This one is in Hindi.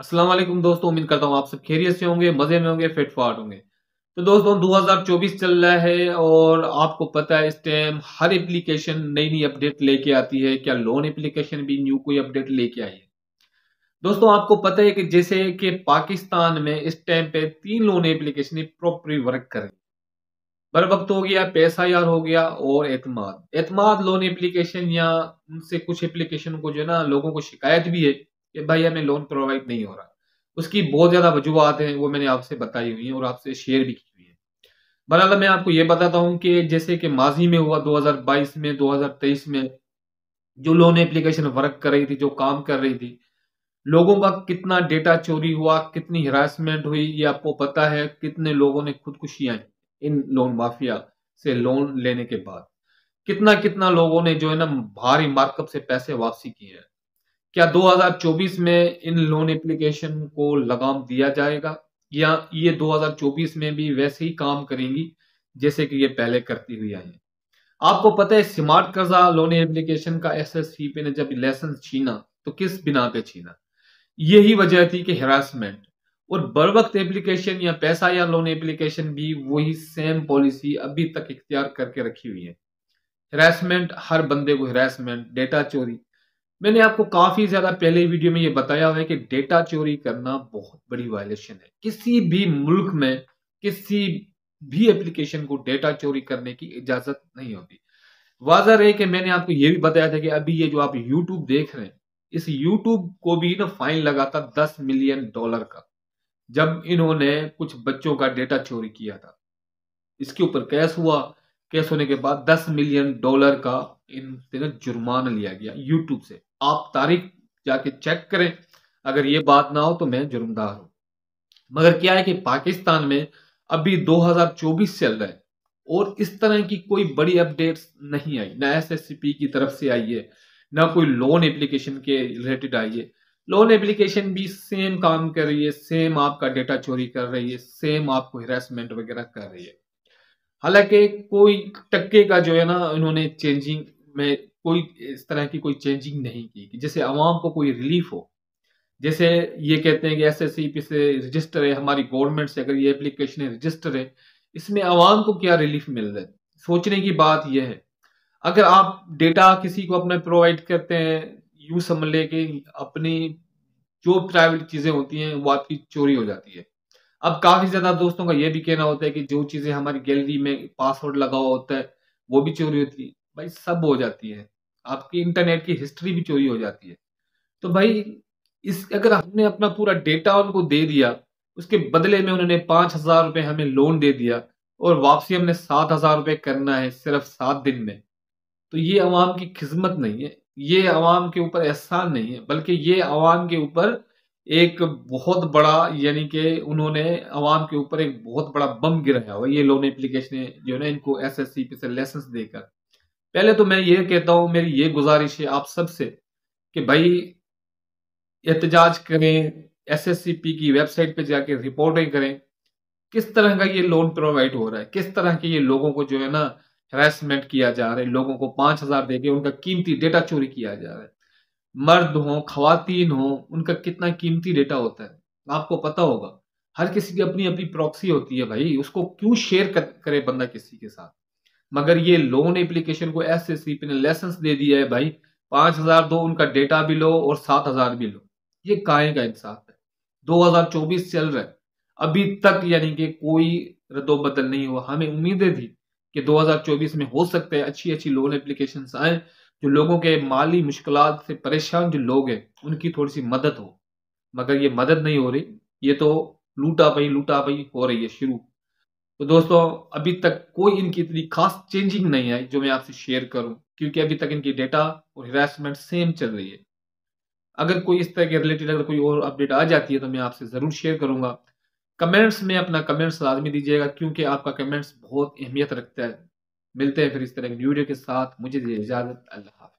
असलम दोस्तों उम्मीद करता हूँ आप सब खैरियत से होंगे मज़े में होंगे फिट फाट होंगे तो दोस्तों 2024 चल रहा है और आपको पता है इस टाइम हर एप्लीकेशन नई नई अपडेट लेके आती है क्या लोन एप्लीकेशन भी न्यू कोई अपडेट लेके आई है दोस्तों आपको पता है कि जैसे कि पाकिस्तान में इस टाइम पे तीन लोन एप्लीकेशन प्रॉपरली वर्क करें बर वक्त हो गया पैसा यार हो गया और एतमाद एतमाद लोन एप्लीकेशन या उनसे कुछ एप्लीकेशन को जो है ना लोगों को शिकायत भी है कि भाई हमें लोन प्रोवाइड नहीं हो रहा उसकी बहुत ज़्यादा वजूहत हैं वो मैंने आपसे बताई हुई हैं और आपसे शेयर भी की हुई है बरअल मैं आपको ये बताता हूँ कि जैसे कि माजी में हुआ 2022 में 2023 में जो लोन एप्लीकेशन वर्क कर रही थी जो काम कर रही थी लोगों का कितना डेटा चोरी हुआ कितनी हरासमेंट हुई ये आपको पता है कितने लोगों ने खुदकुशियां इन लोन माफिया से लोन लेने के बाद कितना कितना लोगों ने जो है ना भारी मार्कअप से पैसे वापसी किए हैं क्या 2024 में इन लोन एप्लीकेशन को लगाम दिया जाएगा या ये 2024 में भी वैसे ही काम करेंगी जैसे कि ये पहले करती हुई आई आपको पता है स्मार्ट कर्जा लोन एप्लीकेशन का एस एस पे ने जब लाइसेंस छीना तो किस बिना पे छीना यही वजह थी कि हेरासमेंट और बर वक्त एप्लीकेशन या पैसा या लोन एप्लीकेशन भी वही सेम पॉलिसी अभी तक इख्तियार करके रखी हुई है हेरासमेंट हर बंदे को हेरासमेंट डेटा चोरी मैंने आपको काफी ज्यादा पहले वीडियो में ये बताया हुआ है कि डेटा चोरी करना बहुत बड़ी वायलेशन है किसी भी मुल्क में किसी भी एप्लीकेशन को डेटा चोरी करने की इजाजत नहीं होती वाजह रहे कि मैंने आपको ये भी बताया था कि अभी ये जो आप यूट्यूब देख रहे हैं इस यूट्यूब को भी ना फाइन लगा था दस मिलियन डॉलर का जब इन्होंने कुछ बच्चों का डेटा चोरी किया था इसके ऊपर कैश हुआ कैश होने के बाद दस मिलियन डॉलर का इनका जुर्माना लिया गया यूट्यूब से आप तारीख जाके चेक करें अगर ये बात ना हो तो मैं जुर्मदार हूं मगर क्या है कि पाकिस्तान में अभी 2024 चल रहा है और इस तरह की कोई बड़ी अपडेट्स नहीं आई ना एस की तरफ से आई है ना कोई लोन एप्लीकेशन के रिलेटेड आई है लोन एप्लीकेशन भी सेम काम कर रही है सेम आपका डेटा चोरी कर रही है सेम आपको हेरासमेंट वगैरह कर रही है हालांकि कोई टक्के का जो है ना उन्होंने चेंजिंग में कोई इस तरह की कोई चेंजिंग नहीं की जैसे आवाम को कोई रिलीफ हो जैसे ये कहते हैं कि एस एस पी से रजिस्टर है हमारी गवर्नमेंट से अगर ये एप्लीकेशन रजिस्टर है इसमें आवाम को क्या रिलीफ मिल रहा है सोचने की बात यह है अगर आप डेटा किसी को अपने प्रोवाइड करते हैं यू समझ लें कि अपनी जो प्राइवेट चीज़ें होती हैं वो आपकी चोरी हो जाती है अब काफ़ी ज़्यादा दोस्तों का ये भी कहना होता है कि जो चीज़ें हमारी गैलरी में पासवर्ड लगा हुआ होता है वो भी चोरी होती है भाई सब हो जाती है आपकी इंटरनेट की हिस्ट्री भी चोरी हो जाती है तो भाई इस अगर हमने अपना पूरा डेटा उनको दे दिया उसके बदले में उन्होंने पांच हज़ार रुपये हमें लोन दे दिया और वापसी हमने सात हज़ार रुपये करना है सिर्फ सात दिन में तो ये अवाम की खिदमत नहीं है ये अवाम के ऊपर एहसान नहीं है बल्कि ये अवाम के ऊपर एक बहुत बड़ा यानी कि उन्होंने आवाम के ऊपर एक बहुत बड़ा बम गिराया हुआ ये लोन एप्लीकेशनें जो है ना इनको एस एस सी पी से लाइसेंस देकर पहले तो मैं ये कहता हूं मेरी ये गुजारिश है आप सबसे कि भाई एहतजाज करें एसएससीपी की वेबसाइट पे जाके रिपोर्टिंग करें किस तरह का ये लोन प्रोवाइड हो रहा है किस तरह के ये लोगों को जो है ना हरासमेंट किया जा रहा है लोगों को पांच हज़ार दे के उनका कीमती डेटा चोरी किया जा रहा है मर्द हो खातन हों उनका कितना कीमती डेटा होता है आपको पता होगा हर किसी की अपनी अपनी प्रॉक्सी होती है भाई उसको क्यों शेयर करे बंदा किसी के साथ मगर ये लोन एप्लीकेशन को एस एस ने लाइसेंस दे दिया है भाई पांच हजार दो उनका डेटा भी लो और सात हजार भी लो ये काय का इंसाफ है 2024 चल रहा है अभी तक यानी कि कोई बदल नहीं हुआ हमें उम्मीदें थी कि 2024 में हो सकता है अच्छी अच्छी लोन एप्लीकेशन आए जो लोगों के माली मुश्किल से परेशान जो लोग हैं उनकी थोड़ी सी मदद हो मगर ये मदद नहीं हो रही ये तो लूटा पई लूटा पई हो रही है शुरू तो दोस्तों अभी तक कोई इनकी इतनी खास चेंजिंग नहीं आई जो मैं आपसे शेयर करूं क्योंकि अभी तक इनकी डेटा और हेरासमेंट सेम चल रही है अगर कोई इस तरह के रिलेटेड अगर कोई और अपडेट आ जाती है तो मैं आपसे ज़रूर शेयर करूंगा कमेंट्स में अपना कमेंट्स लाजमी दीजिएगा क्योंकि आपका कमेंट्स बहुत अहमियत रखता है मिलते हैं फिर इस तरह की वीडियो के साथ मुझे इजाज़त अल्लाह